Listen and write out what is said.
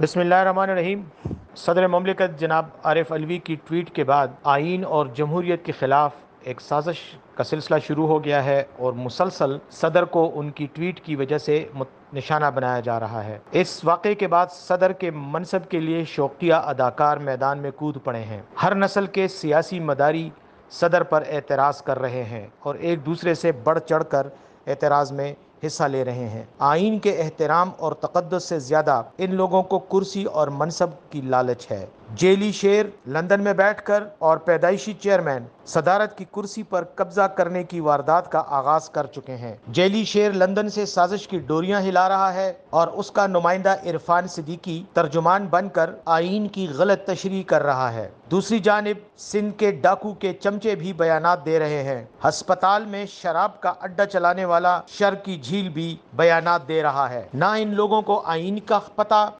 रहीम सदर ममलिकत जनाब आरिफ अलवी की ट्वीट के बाद आइन और जमहूरीत के ख़िलाफ़ एक साजिश का सिलसिला शुरू हो गया है और मुसलसल सदर को उनकी ट्वीट की वजह से निशाना बनाया जा रहा है इस वाक़े के बाद सदर के मनसब के लिए शौकिया अदाकार मैदान में कूद पड़े हैं हर नस्ल के सियासी मदारी सदर पर एतराज़ कर रहे हैं और एक दूसरे से बढ़ चढ़ कर एतराज़ में हिस्सा ले रहे हैं आइन के एहतराम और तकदस से ज़्यादा इन लोगों को कुर्सी और मनसब की लालच है जेली शेर लंदन में बैठकर और पैदाइशी चेयरमैन सदारत की कुर्सी पर कब्जा करने की वारदात का आगाज कर चुके हैं जेली शेर लंदन से साजिश की डोरियां हिला रहा है और उसका नुमाइंदा इरफान सिद्दीकी तर्जुमान बनकर आइन की गलत तशरी कर रहा है दूसरी जानब सिंध के डाकू के चमचे भी बयान दे रहे हैं हस्पताल में शराब का अड्डा चलाने वाला शर की झील भी बयान दे रहा है न इन लोगों को आइन का पता